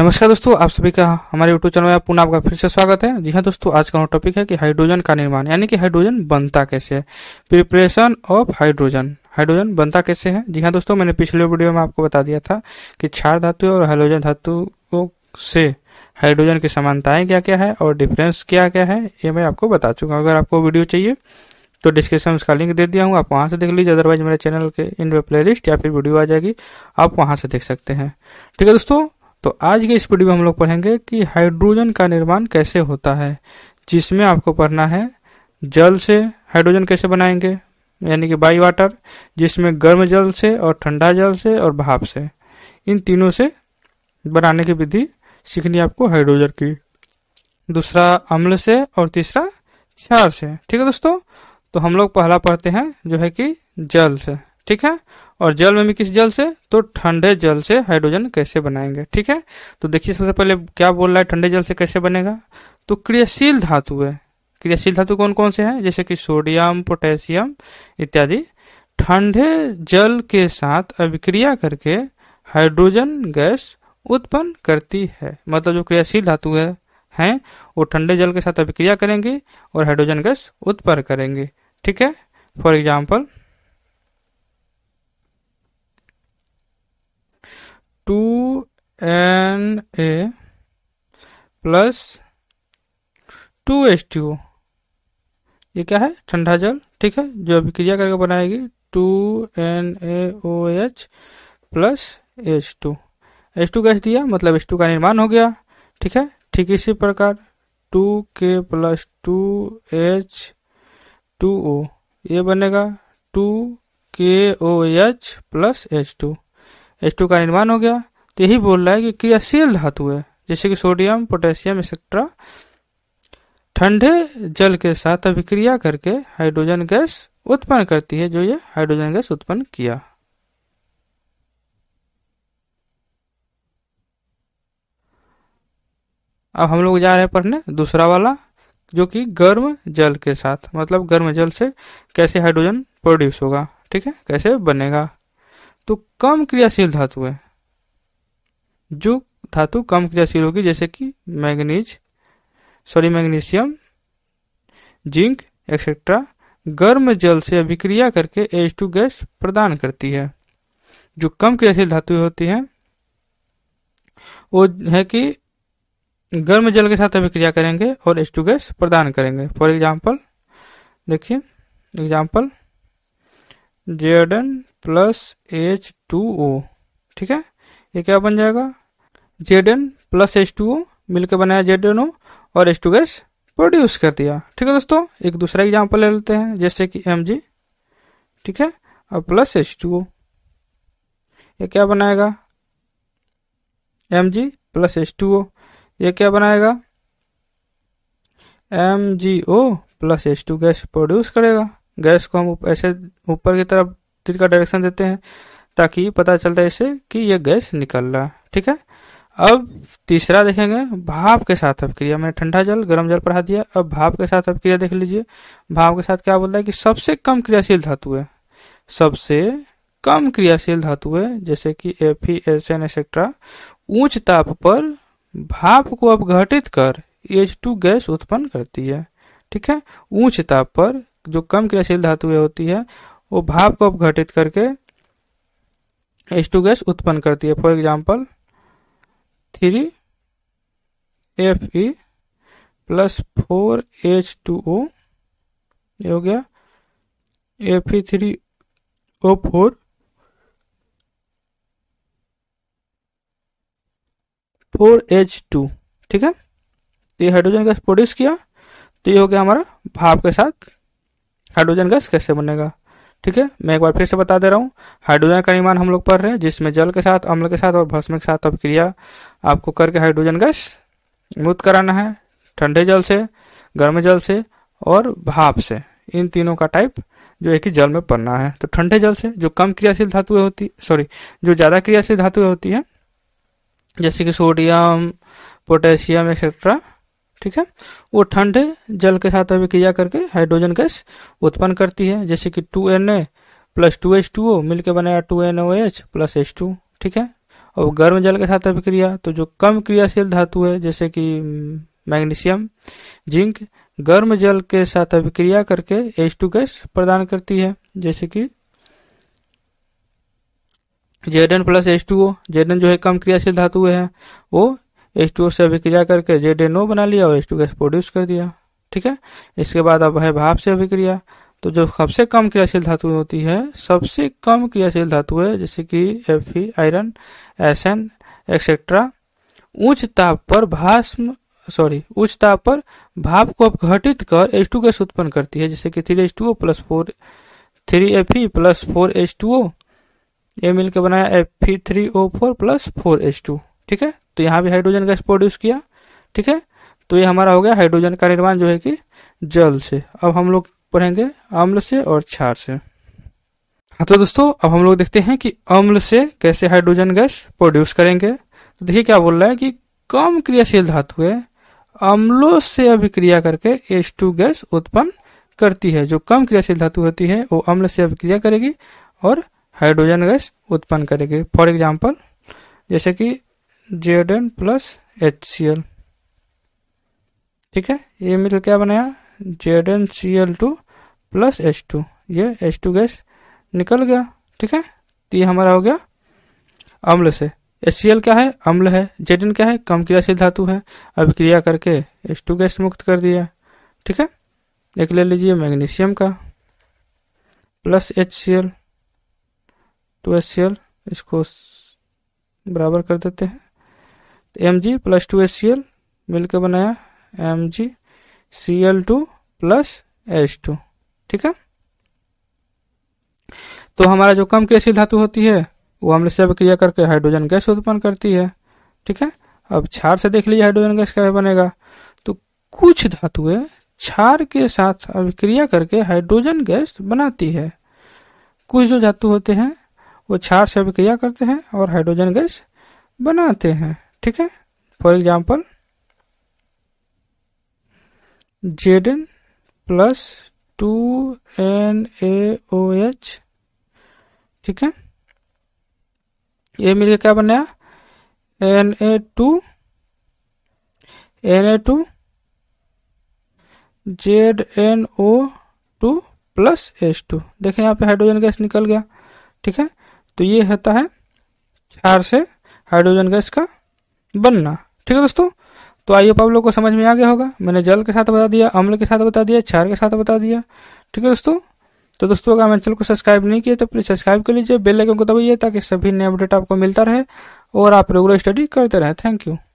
नमस्कार दोस्तों आप सभी का हमारे यूट्यूब चैनल में आप पुनः आपका फिर से स्वागत है जी हाँ दोस्तों आज का टॉपिक है कि हाइड्रोजन का निर्माण यानी कि हाइड्रोजन बनता कैसे है प्रिपरेशन ऑफ हाइड्रोजन हाइड्रोजन बनता कैसे है जी हाँ दोस्तों मैंने पिछले वीडियो में आपको बता दिया था कि क्षार धातु और हाइड्रोजन धातु से हाइड्रोजन की समानताएं क्या क्या है और डिफरेंस क्या क्या है ये मैं आपको बता चुका हूँ अगर आपको वीडियो चाहिए तो डिस्क्रिप्शन में उसका लिंक दे दिया हूँ आप वहाँ से देख लीजिए अदरवाइज मेरे चैनल के इन प्ले लिस्ट या फिर वीडियो आ जाएगी आप वहाँ से देख सकते हैं ठीक है दोस्तों तो आज के इस वीडियो में हम लोग पढ़ेंगे कि हाइड्रोजन का निर्माण कैसे होता है जिसमें आपको पढ़ना है जल से हाइड्रोजन कैसे बनाएंगे यानी कि बाई वाटर जिसमें गर्म जल से और ठंडा जल से और भाप से इन तीनों से बनाने की विधि सीखनी है आपको हाइड्रोजन की दूसरा अम्ल से और तीसरा क्षार से ठीक है दोस्तों तो हम लोग पहला पढ़ते हैं जो है कि जल से ठीक है और जल में भी किस जल से तो ठंडे जल से हाइड्रोजन कैसे बनाएंगे ठीक है तो देखिए सबसे पहले क्या बोल रहा है ठंडे जल से कैसे बनेगा तो क्रियाशील धातु है क्रियाशील धातु कौन कौन से हैं जैसे कि सोडियम पोटेशियम इत्यादि ठंडे जल के साथ अभिक्रिया करके हाइड्रोजन गैस उत्पन्न करती है मतलब जो क्रियाशील धातु है हैं वो ठंडे जल के साथ अभिक्रिया करेंगे और हाइड्रोजन गैस उत्पन्न करेंगे ठीक है for example two N A plus two H T O ये क्या है ठंडा जल ठीक है जो अभिक्रिया करके बनाएगी two N A O H plus H two H two gas दिया मतलब एच टू का निर्माण हो गया ठीक है ठीक इसी प्रकार two K plus two H two O ये बनेगा two K O H plus H two H two का निर्माण हो गया तो यही बोल रहा है कि क्रियाशील धातु है जैसे कि सोडियम पोटेशियम एक्सेट्रा ठंडे जल के साथ अभिक्रिया करके हाइड्रोजन गैस उत्पन्न करती है जो ये हाइड्रोजन गैस उत्पन्न किया अब हम लोग जा रहे हैं पढ़ने दूसरा वाला जो कि गर्म जल के साथ मतलब गर्म जल से कैसे हाइड्रोजन प्रोड्यूस होगा ठीक है कैसे बनेगा तो कम क्रियाशील धातु है जो धातु कम क्रियाशील होगी जैसे कि manganese sorry magnesium zinc etcetera गर्म जल से अभिक्रिया करके एच टू गैस प्रदान करती है जो कम क्रियाशील धातु होती है वो है कि गर्म जल के साथ अभिक्रिया करेंगे और एच टू गैस प्रदान करेंगे फॉर एग्जाम्पल देखिए example Z N plus H two O ठीक है ये क्या बन जाएगा Z N plus H two O मिलकर बनाया जेड एन ओ और एच टू गैस प्रोड्यूस कर दिया ठीक है दोस्तों एक दूसरा एग्जाम्पल ले लेते हैं जैसे कि एम जी ठीक है और प्लस एच टू ओ ये क्या बनाएगा M G plus H two O ये क्या बनाएगा M G O plus H two gas produce करेगा गैस को हम ऐसे ऊपर की तरफ तीर का डायरेक्शन देते हैं ताकि पता चलता है इसे कि यह गैस निकल रहा है ठीक है अब तीसरा देखेंगे भाप के साथ अपक्रिया मैंने ठंडा जल गर्म जल पढ़ा दिया अब भाप के साथ अपक्रिया देख लीजिए भाप के साथ क्या बोलता है कि सबसे कम क्रियाशील धातु है सबसे कम क्रियाशील धातु है जैसे कि एफ एस एन एक्सेट्रा उच्च ताप पर भाप को अपघटित कर एच टू गैस उत्पन्न करती है ठीक है ऊंच ताप पर जो कम क्रियाशील धातु होती है वो भाव को अपघटित करके एच टू गैस उत्पन्न करती है for example three F E plus four H two O ये हो गया F E three O four four H two ठीक है तो ये हाइड्रोजन गैस प्रोड्यूस किया तो ये हो गया हमारा भाप के साथ हाइड्रोजन गैस कैसे बनेगा ठीक है मैं एक बार फिर से बता दे रहा हूँ हाइड्रोजन का निर्माण हम लोग पढ़ रहे हैं जिसमें जल के साथ अम्ल के साथ और भस्म के साथ अभिक्रिया आपको करके हाइड्रोजन गैस मुक्त कराना है ठंडे जल से गर्म जल से और भाप से इन तीनों का टाइप जो एक ही जल में पड़ना है तो ठंडे जल से जो कम क्रियाशील धातुएं होती सॉरी जो ज़्यादा क्रियाशील धातुएं होती हैं जैसे कि सोडियम पोटेशियम एक्सेट्रा ठीक है वो ठंडे जल के साथ अभिक्रिया करके हाइड्रोजन गैस उत्पन्न करती है जैसे कि two N A plus two H two O मिलकर बनाया two N O H plus H two ठीक है और गर्म जल के साथ अभिक्रिया तो जो कम क्रियाशील धातु है जैसे कि मैग्नीशियम जिंक गर्म जल के साथ अभिक्रिया करके एच टू गैस प्रदान करती है जैसे कि Z N plus H two O Z N जो है कम क्रियाशील धातु है वो एच टू से अभिक्रिया करके जेड एन ओ बना लिया और एच टू गैस प्रोड्यूस कर दिया ठीक है इसके बाद अब है भाप से अभिक्रिया तो जो सबसे कम क्रियाशील धातु होती है सबसे कम क्रियाशील धातु है जैसे कि F iron S N etcetera उच्च ताप पर भाष्म सॉरी उच्च ताप पर भाप को अपघटित कर एच टू गैस उत्पन्न करती है जैसे कि three H two O plus four three F E plus four H two O ये मिलकर बनाया F three O four plus four H two ठीक है तो यहाँ भी हाइड्रोजन गैस प्रोड्यूस किया ठीक है तो ये हमारा हो गया हाइड्रोजन का निर्माण जो है कि जल से अब हम लोग पढ़ेंगे अम्ल से और क्षार से हाँ तो दोस्तों अब हम लोग देखते हैं कि अम्ल से कैसे हाइड्रोजन गैस प्रोड्यूस करेंगे तो देखिए क्या बोल रहा है कि कम क्रियाशील है अम्लों से अभिक्रिया करके H2 गैस उत्पन्न करती है जो कम क्रियाशील धातु होती है वो अम्ल से अभिक्रिया करेगी और हाइड्रोजन गैस उत्पन्न करेगी फॉर एग्जाम्पल जैसे कि Z plus H C L ठीक है ये मिल क्या बनाया Z N C L two plus H two ये एच टू गैस निकल गया ठीक है तो ये हमारा हो गया अम्ल से एच सी एल क्या है अम्ल है जेड एन क्या है कम क्रियाशील धातु है अब क्रिया करके एच टू गैस मुक्त कर दिया ठीक है एक ले लीजिए मैग्नीशियम का plus H C L two H C L इसको बराबर कर देते हैं M G plus two S C L मिलकर बनाया M G C L two plus H two ठीक है तो हमारा जो कम क्रियाशील धातु होती है वो हमने सब क्रिया करके हाइड्रोजन गैस उत्पन्न करती है ठीक है अब क्षार से देख लीजिए हाइड्रोजन गैस क्या बनेगा तो कुछ धातुएं क्षार के साथ अभिक्रिया करके हाइड्रोजन गैस बनाती है कुछ जो धातु होते हैं वो क्षार से अभिक्रिया करते हैं और हाइड्रोजन गैस बनाते हैं ठीक है for example Z N plus two N A O H ठीक है ये मिलकर क्या बनाया N A two N A two Z N O two plus H two देखें यहाँ पे हाइड्रोजन गैस निकल गया ठीक है तो ये होता है चार से हाइड्रोजन गैस का बनना ठीक है दोस्तों तो आइए आप लोग को समझ में आ गया होगा मैंने जल के साथ बता दिया अम्ल के साथ बता दिया क्षार के साथ बता दिया ठीक है दोस्तों तो दोस्तों अगर मैंने चैनल को सब्सक्राइब नहीं किया तो प्लीज सब्सक्राइब कर लीजिए बेल आइकन को दबाइए ताकि सभी नए अपडेट आपको मिलता रहे और आप रेगुलर स्टडी करते रहें थैंक यू